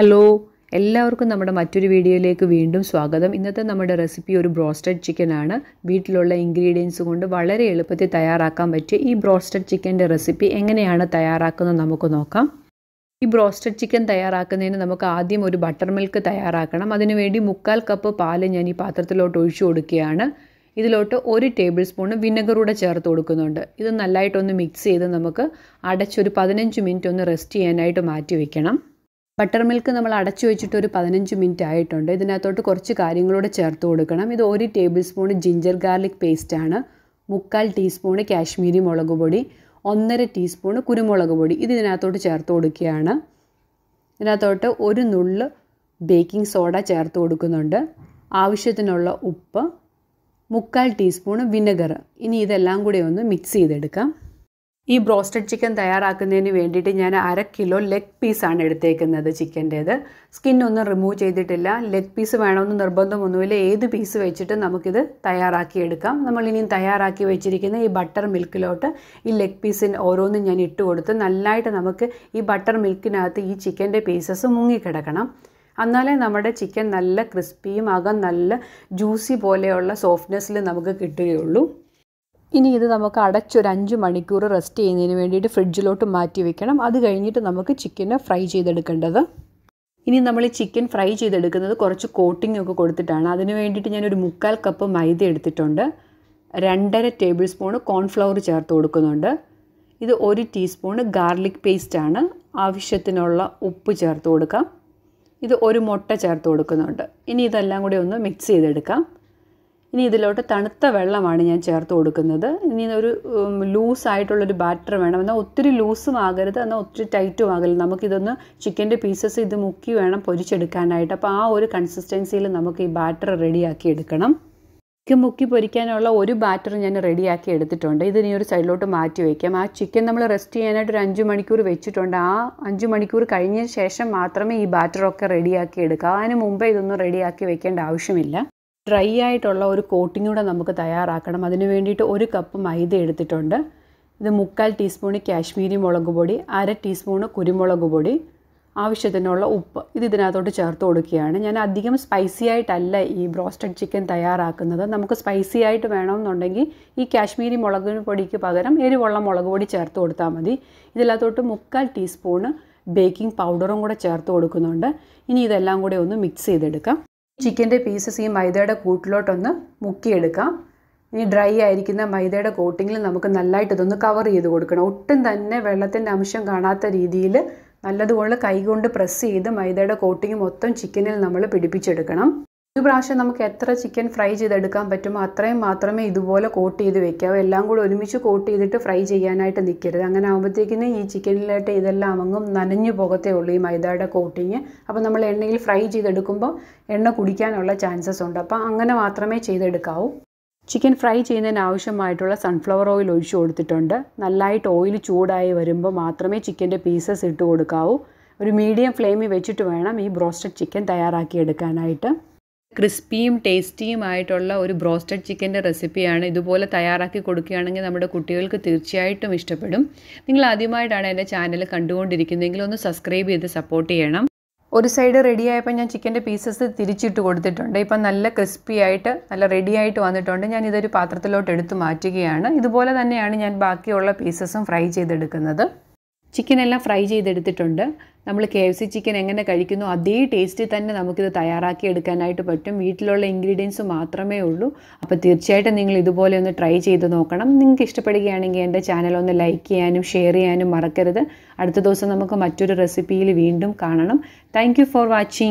hello എല്ലാവർക്കും നമ്മുടെ മറ്റൊരു വീഡിയോയിലേക്ക് വീണ്ടും സ്വാഗതം ഇന്നത്തെ നമ്മുടെ റെസിപ്പി ഒരു ബ്രോസ്റ്റഡ് ചിക്കൻ ആണ് വീട്ടിലുള്ള ഇൻഗ്രീഡിയൻസ് കൊണ്ട് വളരെ എളുപ്പത്തിൽ തയ്യാറാക്കാൻ പറ്റിയ ഈ ബ്രോസ്റ്റഡ് ചിക്കൻ്റെ റെസിപ്പി എങ്ങനെയാണ് തയ്യാറാക്കുന്നത് നമുക്ക് നോക്കാം ഈ ബ്രോസ്റ്റഡ് ചിക്കൻ തയ്യാറാക്കുന്നതിന് നമുക്ക് ആദ്യം ഒരു ബട്ടർ മിൽക്ക് തയ്യാറാക്കണം അതിനുവേണ്ടി മുക്കാൽ കപ്പ് പാല് ഞാൻ ഈ പാത്രത്തിലോട്ട് ഒഴിച്ചു കൊടുക്കുകയാണ് ഇതിലോട്ട് ഒരു ടേബിൾ സ്പൂൺ വിനെഗറൂടെ ചേർത്ത് കൊടുക്കുന്നുണ്ട് ഇത് നല്ലതായിട്ടൊന്ന് മിക്സ് ചെയ്ത് നമുക്ക് അടച്ചൊരു പതിനഞ്ച് മിനിറ്റ് ഒന്ന് റെസ്റ്റ് ചെയ്യാനായിട്ട് മാറ്റി വയ്ക്കണം ബട്ടർ മിൽക്ക് നമ്മൾ അടച്ചു വെച്ചിട്ട് ഒരു പതിനഞ്ച് മിനിറ്റ് ആയിട്ടുണ്ട് ഇതിനകത്തോട്ട് കുറച്ച് കാര്യങ്ങളൂടെ ചേർത്ത് കൊടുക്കണം ഇത് ഒരു ടേബിൾ സ്പൂൺ ജിഞ്ചർ ഗാർലിക് പേസ്റ്റാണ് മുക്കാൽ ടീസ്പൂൺ കാശ്മീരി മുളക് പൊടി ഒന്നര ടീസ്പൂൺ കുരുമുളക് പൊടി ഇത് ഇതിനകത്തോട്ട് ചേർത്ത് കൊടുക്കുകയാണ് ഇതിനകത്തോട്ട് ഒരു നുള്ള് ബേക്കിംഗ് സോഡ ചേർത്ത് കൊടുക്കുന്നുണ്ട് ആവശ്യത്തിനുള്ള ഉപ്പ് മുക്കാൽ ടീസ്പൂൺ വിനെഗർ ഇനി ഇതെല്ലാം കൂടി ഒന്ന് മിക്സ് ചെയ്തെടുക്കാം ഈ ബ്രോസ്റ്റഡ് ചിക്കൻ തയ്യാറാക്കുന്നതിന് വേണ്ടിയിട്ട് ഞാൻ അര കിലോ ലെഗ് പീസാണ് എടുത്തേക്കുന്നത് ചിക്കൻ്റേത് സ്കിന്നൊന്നും റിമൂവ് ചെയ്തിട്ടില്ല ലെഗ് പീസ് വേണമെന്ന് നിർബന്ധമൊന്നുമില്ല ഏത് പീസ് വെച്ചിട്ട് നമുക്കിത് തയ്യാറാക്കിയെടുക്കാം നമ്മളിനിയും തയ്യാറാക്കി വെച്ചിരിക്കുന്ന ഈ ബട്ടർ മിൽക്കിലോട്ട് ഈ ലെഗ് പീസിന് ഓരോന്നും ഞാൻ ഇട്ട് കൊടുത്ത് നല്ലതായിട്ട് നമുക്ക് ഈ ബട്ടർ മിൽക്കിനകത്ത് ഈ ചിക്കൻ്റെ പീസസ് മുങ്ങിക്കിടക്കണം എന്നാലേ നമ്മുടെ ചിക്കൻ നല്ല ക്രിസ്പിയും അകം നല്ല ജ്യൂസി പോലെയുള്ള സോഫ്റ്റ്നെസ്സിൽ നമുക്ക് കിട്ടുകയുള്ളൂ ഇനി ഇത് നമുക്ക് അടച്ചൊരു അഞ്ച് മണിക്കൂർ റെസ്റ്റ് ചെയ്യുന്നതിന് വേണ്ടിയിട്ട് ഫ്രിഡ്ജിലോട്ട് മാറ്റി വെക്കണം അത് കഴിഞ്ഞിട്ട് നമുക്ക് ചിക്കനെ ഫ്രൈ ചെയ്തെടുക്കേണ്ടത് ഇനി നമ്മൾ ഈ ചിക്കൻ ഫ്രൈ ചെയ്തെടുക്കുന്നത് കുറച്ച് കോട്ടിംഗ് ഒക്കെ കൊടുത്തിട്ടാണ് അതിന് വേണ്ടിയിട്ട് ഞാനൊരു മുക്കാൽ കപ്പ് മൈദ എടുത്തിട്ടുണ്ട് രണ്ടര ടേബിൾ സ്പൂൺ കോൺഫ്ലവർ ചേർത്ത് കൊടുക്കുന്നുണ്ട് ഇത് ഒരു ടീസ്പൂൺ ഗാർലിക് പേസ്റ്റാണ് ആവശ്യത്തിനുള്ള ഉപ്പ് ചേർത്ത് കൊടുക്കാം ഇത് ഒരു മുട്ട ചേർത്ത് കൊടുക്കുന്നുണ്ട് ഇനി ഇതെല്ലാം കൂടി ഒന്ന് മിക്സ് ചെയ്തെടുക്കാം ഇനി ഇതിലോട്ട് തണുത്ത വെള്ളമാണ് ഞാൻ ചേർത്ത് കൊടുക്കുന്നത് ഇനി ഒരു ലൂസായിട്ടുള്ളൊരു ബാറ്റർ വേണം എന്നാൽ ഒത്തിരി ലൂസും ആകരുത് എന്നാൽ ഒത്തിരി ടൈറ്റും ആകരുത് നമുക്കിതൊന്ന് ചിക്കൻ്റെ പീസസ് ഇത് മുക്കി വേണം പൊരിച്ചെടുക്കാനായിട്ട് അപ്പോൾ ആ ഒരു കൺസിസ്റ്റൻസിയിൽ നമുക്ക് ഈ ബാറ്റർ റെഡിയാക്കി എടുക്കണം ചിക്കൻ മുക്കി പൊരിക്കാനുള്ള ഒരു ബാറ്റർ ഞാൻ റെഡിയാക്കി എടുത്തിട്ടുണ്ട് ഇതിനി ഒരു സൈഡിലോട്ട് മാറ്റി വയ്ക്കാം ആ ചിക്കൻ നമ്മൾ റെസ്റ്റ് ചെയ്യാനായിട്ട് ഒരു അഞ്ച് മണിക്കൂർ വെച്ചിട്ടുണ്ട് ആ അഞ്ച് മണിക്കൂർ കഴിഞ്ഞ ശേഷം മാത്രമേ ഈ ബാറ്ററൊക്കെ റെഡിയാക്കി എടുക്കാവൂ അതിന് മുമ്പേ ഇതൊന്നും റെഡിയാക്കി വെക്കേണ്ട ആവശ്യമില്ല ഡ്രൈ ആയിട്ടുള്ള ഒരു കോട്ടിംഗ് കൂടെ നമുക്ക് തയ്യാറാക്കണം അതിന് വേണ്ടിയിട്ട് ഒരു കപ്പ് മൈദ എടുത്തിട്ടുണ്ട് ഇത് മുക്കാൽ ടീസ്പൂണ് കാശ്മീരി മുളക് പൊടി അര ടീസ്പൂണ് കുരുമുളക് പൊടി ആവശ്യത്തിനുള്ള ഉപ്പ് ഇത് ഇതിനകത്തോട്ട് ചേർത്ത് കൊടുക്കുകയാണ് ഞാൻ അധികം സ്പൈസി ആയിട്ടല്ല ഈ ബ്രോസ്റ്റഡ് ചിക്കൻ തയ്യാറാക്കുന്നത് നമുക്ക് സ്പൈസി ആയിട്ട് വേണമെന്നുണ്ടെങ്കിൽ ഈ കാശ്മീരി മുളക് പൊടിക്ക് പകരം എരിവുള്ള മുളക് പൊടി ചേർത്ത് കൊടുത്താൽ മതി ഇതിനകത്തോട്ട് മുക്കാൽ ടീസ്പൂണ് ബേക്കിംഗ് പൗഡറും കൂടെ ചേർത്ത് കൊടുക്കുന്നുണ്ട് ഇനി ഇതെല്ലാം കൂടെ ഒന്ന് മിക്സ് ചെയ്തെടുക്കാം ചിക്കൻ്റെ പീസസ് ഈ മൈദയുടെ കൂട്ടിലോട്ടൊന്ന് മുക്കിയെടുക്കാം ഇനി ഡ്രൈ ആയിരിക്കുന്ന മൈദയുടെ കോട്ടിങ്ങിൽ നമുക്ക് നല്ലതായിട്ട് ഇതൊന്ന് കവർ ചെയ്ത് കൊടുക്കണം ഒട്ടും തന്നെ വെള്ളത്തിൻ്റെ അംശം കാണാത്ത രീതിയിൽ നല്ലതുപോലെ കൈകൊണ്ട് പ്രസ് ചെയ്ത് മൈദയുടെ കോട്ടിങ് മൊത്തം ചിക്കനിൽ നമ്മൾ പിടിപ്പിച്ചെടുക്കണം ഒരു പ്രാവശ്യം നമുക്ക് എത്ര ചിക്കൻ ഫ്രൈ ചെയ്തെടുക്കാൻ പറ്റുമോ അത്രയും മാത്രമേ ഇതുപോലെ കോട്ട് ചെയ്ത് വെക്കാവൂ എല്ലാം കൂടെ ഒരുമിച്ച് കോട്ട് ചെയ്തിട്ട് ഫ്രൈ ചെയ്യാനായിട്ട് നിൽക്കരുത് അങ്ങനെ ആകുമ്പോഴത്തേക്കിന് ഈ ചിക്കനിലായിട്ട് ഇതെല്ലാം അങ്ങും നനഞ്ഞു പോകത്തേ ഉള്ളൂ ഈ മൈദയുടെ കോട്ടിങ് അപ്പോൾ നമ്മൾ എണ്ണയിൽ ഫ്രൈ ചെയ്തെടുക്കുമ്പോൾ എണ്ണ കുടിക്കാനുള്ള ചാൻസസ് ഉണ്ട് അപ്പോൾ അങ്ങനെ മാത്രമേ ചെയ്തെടുക്കാവൂ ചിക്കൻ ഫ്രൈ ചെയ്യുന്നതിന് ആവശ്യമായിട്ടുള്ള സൺഫ്ലവർ ഓയിൽ ഒഴിച്ചു കൊടുത്തിട്ടുണ്ട് നല്ലതായിട്ട് ഓയിൽ ചൂടായി വരുമ്പോൾ മാത്രമേ ചിക്കൻ്റെ പീസസ് ഇട്ട് കൊടുക്കാവൂ ഒരു മീഡിയം ഫ്ലെയിമിൽ വെച്ചിട്ട് വേണം ഈ ബ്രോസ്റ്റഡ് ചിക്കൻ തയ്യാറാക്കിയെടുക്കാനായിട്ട് ക്രിസ്പിയും ടേസ്റ്റിയുമായിട്ടുള്ള ഒരു ബ്രോസ്റ്റഡ് ചിക്കൻ്റെ റെസിപ്പിയാണ് ഇതുപോലെ തയ്യാറാക്കി കൊടുക്കുകയാണെങ്കിൽ നമ്മുടെ കുട്ടികൾക്ക് തീർച്ചയായിട്ടും ഇഷ്ടപ്പെടും നിങ്ങൾ ആദ്യമായിട്ടാണ് എൻ്റെ ചാനൽ കണ്ടുകൊണ്ടിരിക്കുന്നതെങ്കിൽ ഒന്ന് സബ്സ്ക്രൈബ് ചെയ്ത് സപ്പോർട്ട് ചെയ്യണം ഒരു സൈഡ് റെഡി ആയപ്പോൾ ഞാൻ ചിക്കൻ്റെ പീസസ് തിരിച്ചിട്ട് കൊടുത്തിട്ടുണ്ട് ഇപ്പം നല്ല ക്രിസ്പി ആയിട്ട് നല്ല റെഡി ആയിട്ട് വന്നിട്ടുണ്ട് ഞാൻ ഇതൊരു പാത്രത്തിലോട്ട് എടുത്ത് മാറ്റുകയാണ് ഇതുപോലെ തന്നെയാണ് ഞാൻ ബാക്കിയുള്ള പീസസും ഫ്രൈ ചെയ്തെടുക്കുന്നത് ചിക്കനെല്ലാം ഫ്രൈ ചെയ്തെടുത്തിട്ടുണ്ട് നമ്മൾ കെ എഫ് സി ചിക്കൻ എങ്ങനെ കഴിക്കുന്നു അതേ ടേസ്റ്റിൽ തന്നെ നമുക്കിത് തയ്യാറാക്കി എടുക്കാനായിട്ട് പറ്റും വീട്ടിലുള്ള ഇൻഗ്രീഡിയൻസ് മാത്രമേ ഉള്ളൂ അപ്പോൾ തീർച്ചയായിട്ടും നിങ്ങൾ ഇതുപോലെ ഒന്ന് ട്രൈ ചെയ്ത് നോക്കണം നിങ്ങൾക്ക് ഇഷ്ടപ്പെടുകയാണെങ്കിൽ എൻ്റെ ചാനൽ ഒന്ന് ലൈക്ക് ചെയ്യാനും ഷെയർ ചെയ്യാനും മറക്കരുത് അടുത്ത ദിവസം നമുക്ക് മറ്റൊരു റെസിപ്പിയിൽ വീണ്ടും കാണണം താങ്ക് ഫോർ വാച്ചിങ്